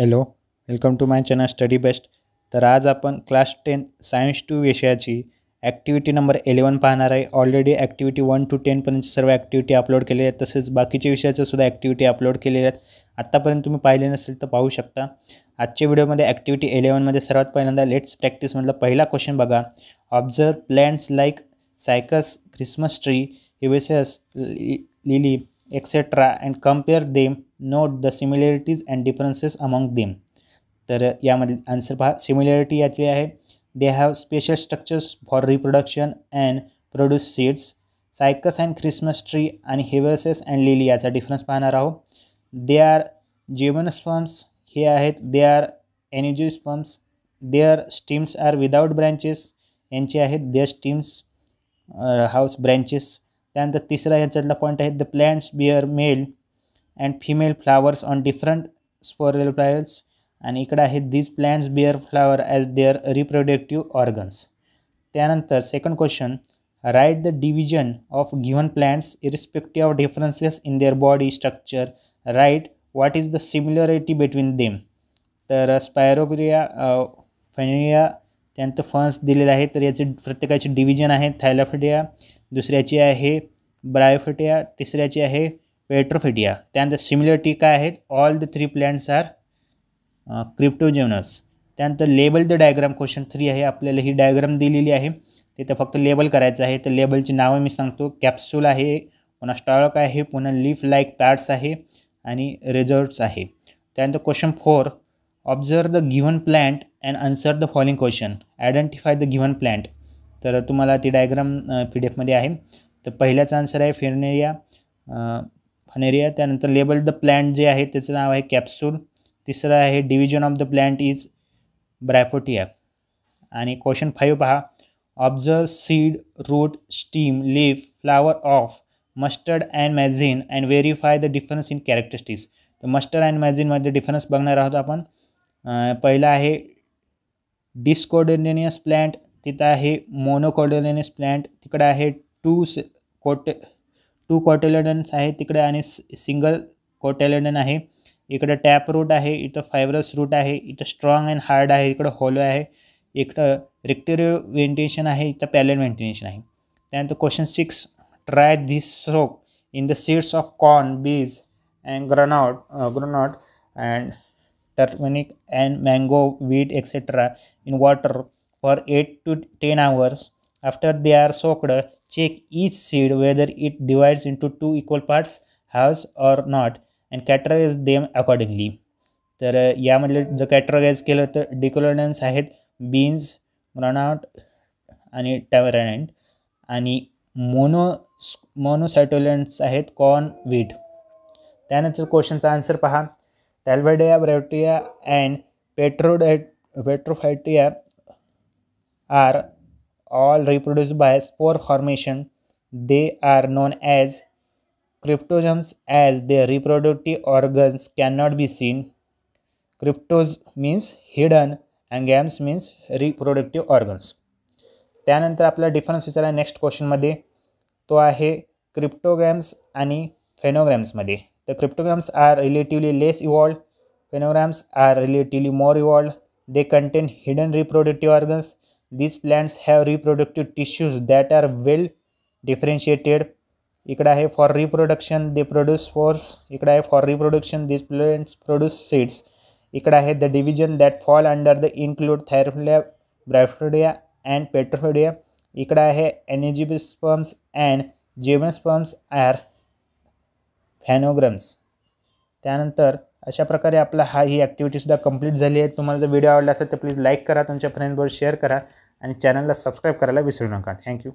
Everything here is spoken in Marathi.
Hello welcome to my channel study best तर आज आपण क्लास टेन सायन्स टू विषयाची ॲक्टिव्हिटी नंबर एलेवन पाहणार आहे ऑलरेडी ॲक्टिव्हिटी वन टू टेनपर्यंत सर्व ॲक्टिव्हिटी अपलोड केलेल्या आहेत तसेच बाकीच्या विषयाच्या सुद्धा ॲक्टिव्हिटी अपलोड केलेल्या आहेत आत्तापर्यंत तुम्ही पाहिले नसेल तर पाहू शकता आजच्या व्हिडिओमध्ये ॲक्टिव्हिटी इलेवनमध्ये सर्वात पहिल्यांदा लेट्स प्रॅक्टिसमधला पहिला क्वेश्चन बघा observe plants like cycas Christmas tree युवेसेस lily etcetera and compare them note the similarities and differences among them तर यामधील आन्सर पहा सिमिलॅरिटी यातली आहे they have special structures for reproduction and produce seeds cycas and Christmas tree आणि हेवर्सेस अँड लिली याचा डिफरन्स पाहणार आहोत दे आर स्पम्स हे आहेत they are angiosperms are stems are without branches यांचे आहेत देअर स्टीम्स हाऊस ब्रँचेस त्यानंतर तिसरा ह्याच्यातला पॉईंट आहे the plants bear male and female flowers on different sporule plants and ikada ahet these plants bear flower as their reproductive organs Then, tyanantar second question write the division of given plants irrespective of differences in their body structure write what is the similarity between them tar spirobria phania त्यानंतर फन्स दिलेले आहेत तर याचे प्रत्येकाचे डिव्हिजन आहे थायलाफिडिया दुसऱ्याची आहे ब्रायोफिटिया तिसऱ्याची आहे पेट्रोफिटिया त्यानंतर सिमिलरिटी काय आहेत all the three plants are cryptogams त्यानंतर label the diagram question three आहे आपल्याला ही डायग्राम दिलेली आहे तिथं फक्त लेबल करायचं आहे तर लेबलची नावं मी सांगतो कॅप्सूल आहे पुन्हा स्टॉक आहे पुन्हा लीफ लाईक पॅड्स आहे आणि रेझॉर्ट्स आहे त्यानंतर question four observe the given plant and answer the following question identify the given plant तर तुम्हाला ती डायग्राम पी डी एफमध्ये आहे तर पहिल्याचा आन्सर आहे फेरनेरिया फनेरिया त्यानंतर लेबल द प्लँट जे आहे त्याचं नाव आहे कॅप्सूल तिसरं आहे division of the plant is bryophyta आणि क्वेश्चन फाईव्ह पहा observe seed root stem leaf flower of mustard and maize and verify the difference in characteristics तर मस्टर्ड अँड मॅझिनमध्ये डिफरन्स बघणार आहोत आपण पहिला आहे डिस्कोर्डिनेनियस प्लॅन्ट तिथं आहे मोनोकोडोलेनियस प्लॅन्ट तिकडं आहे टू से टू कॉटेलेडन्स आहे तिकडे आणि सिंगल कॉटेलेडन आहे इकडं टॅप रूट आहे इथं फायब्रस रूट आहे इथं स्ट्रॉंग अँड हार्ड आहे इकडं हॉलो आहे इकडं रेक्टेरिओ व्हेंटिलेशन आहे इथं पॅलेन व्हेंटिलेशन आहे त्यानंतर question six try this stroke in the seeds of corn beans and groundnut groundnut and turmeric and mango wheat etcetera in water for eight to ten hours After they are soaked, check each seed whether it divides into two equal parts, has or not, and categorize them accordingly. तर यामधले जर कॅटरगाईज केलं तर डिकोलरन्स आहेत बीन्स रनआउट आणि टॅमरॅनट आणि मोनो मोनोसायटोलन्स आहेत कॉर्न व्हीट त्यानंतर क्वेश्चनचा आन्सर पहा टॅल्वेडिया ब्रेटिया अँड पेट्रोडाय pteridophyta are all reproduced by spore formation. They are known as cryptogems as their reproductive organs cannot be seen. Cryptos means hidden and gams means reproductive organs. त्यानंतर आपला डिफरन्स विचारला नेक्स्ट क्वेश्चनमध्ये तो आहे क्रिप्टोग्रॅम्स आणि फेनोग्रॅम्समध्ये तर cryptograms are relatively less evolved phenograms are relatively more evolved they contain hidden reproductive organs these plants have reproductive tissues that are well differentiated इकडं आहे for reproduction they produce spores इकडं आहे for reproduction these plants produce seeds इकडं आहे the division that fall under the include thallophyta bryophyta and pteridophyta इकडं आहे sperms and sperms are phenograms त्यानंतर अशा प्रकारे आपला हा ही ॲक्टिव्हिटीसुद्धा कंप्लीट झाली आहे तुम्हाला जर व्हिडिओ आवडला असेल तर प्लीज लाईक करा तुमच्या फ्रेंड्सबरोबर शेअर करा आणि चॅनलला सबस्क्राईब करायला विसरू नका थँक्यू